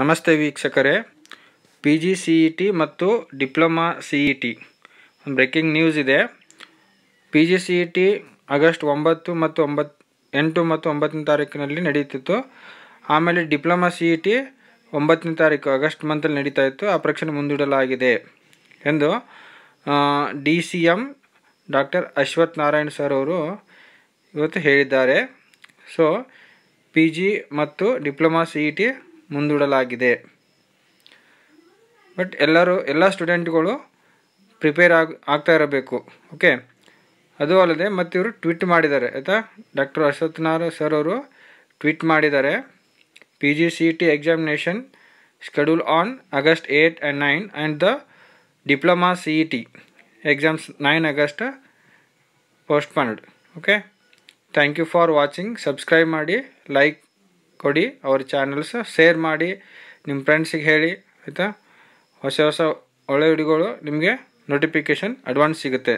ನಮಸ್ತೆ ವೀಕ್ಷಕರೇ P G C E T ಮತ್ತು diploma C E T breaking news ಇದೆ P G C E T August ಒಂಬತ್ತು ಮತ್ತು ಒಂಬತ್ತು ಎಂಟು ಮತ್ತು ಒಂಬತ್ತನೇ ತಾರೀಕಿನಲ್ಲಿ ನಡೆಯುತ್ತಿತ್ತು ಆಮೇಲೆ ಡಿಪ್ಲೊಮಾ ಸಿ ಇ ಟಿ ಒಂಬತ್ತನೇ ತಾರೀಕು ಆಗಸ್ಟ್ ಮಂತಲ್ಲಿ ನಡೀತಾ ಇತ್ತು ಆ ಪರೀಕ್ಷೆ ಮುಂದೂಡಲಾಗಿದೆ ಎಂದು D C M doctor Ashwath Narayan sir ಅವರು ಇವತ್ತು ಹೇಳಿದ್ದಾರೆ ಸೊ ಪಿ ಜಿ ಮತ್ತು ಡಿಪ್ಲೊಮಾ ಸಿ ಇ ಟಿ ಮುಂದೂಡಲಾಗಿದೆ ಬಟ್ ಎಲ್ಲರೂ ಎಲ್ಲ ಸ್ಟೂಡೆಂಟ್ಗಳು ಪ್ರಿಪೇರ್ ಆಗ ಆಗ್ತಾ ಇರಬೇಕು ಓಕೆ ಅದು ಅಲ್ಲದೆ ಮತ್ತು ಇವರು ಟ್ವೀಟ್ ಮಾಡಿದ್ದಾರೆ ಆಯಿತಾ ಡಾಕ್ಟರ್ ಅಶ್ವತ್ಥನಾರಾಯಣ ಸರ್ ಅವರು ಟ್ವೀಟ್ ಮಾಡಿದ್ದಾರೆ P G C T examination schedule on August eight and nine and the diploma C E T exams nine August postponed okay thank you for watching subscribe ಮಾಡಿ like ಕೊಡಿ ಅವ್ರ channels share ಮಾಡಿ ನಿಮ್ಮ ಫ್ರೆಂಡ್ಸಿಗೆ ಹೇಳಿ ಆಯಿತಾ ಹೊಸ ಹೊಸ ಒಳ್ಳೆ ವಿಡಿಯೋಗಳು ನಿಮಗೆ ನೋಟಿಫಿಕೇಷನ್ ಅಡ್ವಾನ್ಸ್ ಸಿಗುತ್ತೆ